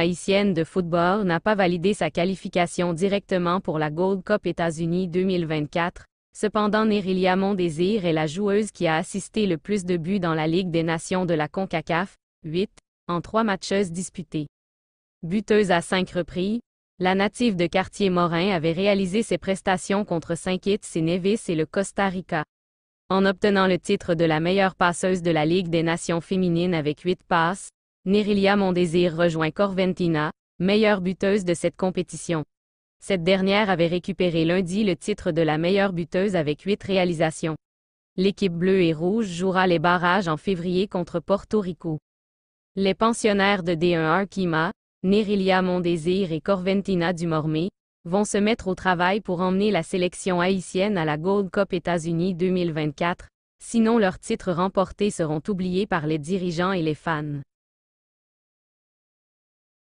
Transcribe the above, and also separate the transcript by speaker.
Speaker 1: haïtienne de football n'a pas validé sa qualification directement pour la Gold Cup États-Unis 2024. Cependant, Nerilia Mondésir est la joueuse qui a assisté le plus de buts dans la Ligue des Nations de la CONCACAF, 8, en trois matches disputées. Buteuse à cinq reprises, la native de quartier morin avait réalisé ses prestations contre Saint-Kitts et Nevis et le Costa Rica. En obtenant le titre de la meilleure passeuse de la Ligue des Nations féminines avec 8 passes, Nerilia Mondésir rejoint Corventina, meilleure buteuse de cette compétition. Cette dernière avait récupéré lundi le titre de la meilleure buteuse avec huit réalisations. L'équipe bleue et rouge jouera les barrages en février contre Porto Rico. Les pensionnaires de D1 Kima, Nerilia Mondésir et Corventina Dumormé, vont se mettre au travail pour emmener la sélection haïtienne à la Gold Cup États-Unis 2024, sinon leurs titres remportés seront oubliés par les dirigeants et les fans.